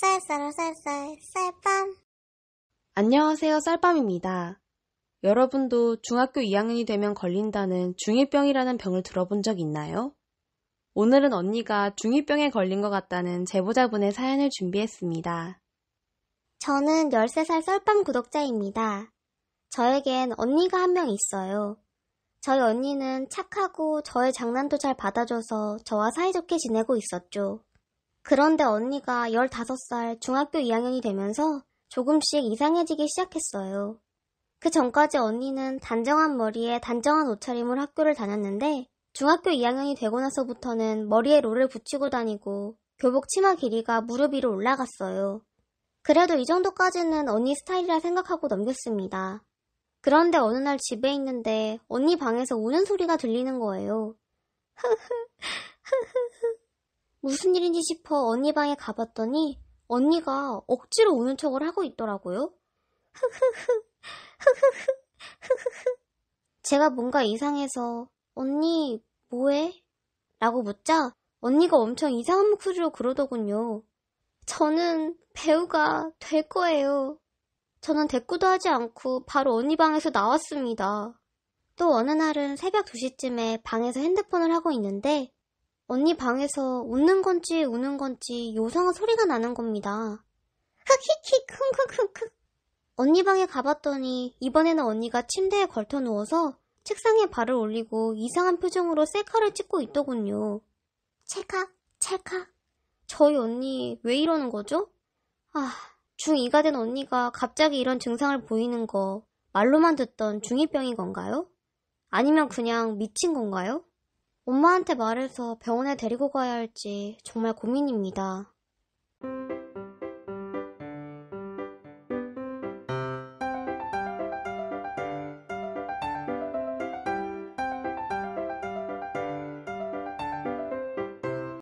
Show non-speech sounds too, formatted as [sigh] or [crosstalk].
쌀쌀쌀쌀 쌀밤 안녕하세요 쌀밤입니다. 여러분도 중학교 2학년이 되면 걸린다는 중이병이라는 병을 들어본 적 있나요? 오늘은 언니가 중이병에 걸린 것 같다는 제보자분의 사연을 준비했습니다. 저는 13살 쌀밤 구독자입니다. 저에겐 언니가 한 명 있어요. 저희 언니는 착하고 저의 장난도 잘 받아줘서 저와 사이좋게 지내고 있었죠. 그런데 언니가 15살 중학교 2학년이 되면서 조금씩 이상해지기 시작했어요. 그 전까지 언니는 단정한 머리에 단정한 옷차림으로 학교를 다녔는데 중학교 2학년이 되고 나서부터는 머리에 롤을 붙이고 다니고 교복 치마 길이가 무릎 위로 올라갔어요. 그래도 이 정도까지는 언니 스타일이라 생각하고 넘겼습니다. 그런데 어느 날 집에 있는데 언니 방에서 우는 소리가 들리는 거예요. 흐흐, [laughs] 흐흐흐. 무슨 일인지 싶어 언니 방에 가봤더니 언니가 억지로 우는 척을 하고 있더라고요. 제가 뭔가 이상해서 언니 뭐해? 라고 묻자 언니가 엄청 이상한 목소리로 그러더군요. 저는 배우가 될 거예요. 저는 대꾸도 하지 않고 바로 언니 방에서 나왔습니다. 또 어느 날은 새벽 2시쯤에 방에서 핸드폰을 하고 있는데 언니 방에서 웃는 건지 우는 건지 요상한 소리가 나는 겁니다. 흑히히 킁킁킁킁. 언니 방에 가봤더니 이번에는 언니가 침대에 걸터 누워서 책상에 발을 올리고 이상한 표정으로 셀카를 찍고 있더군요. 찰칵, 찰칵. 저희 언니 왜 이러는 거죠? 아, 중2가 된 언니가 갑자기 이런 증상을 보이는 거 말로만 듣던 중2병인 건가요? 아니면 그냥 미친 건가요? 엄마한테 말해서 병원에 데리고 가야 할지 정말 고민입니다.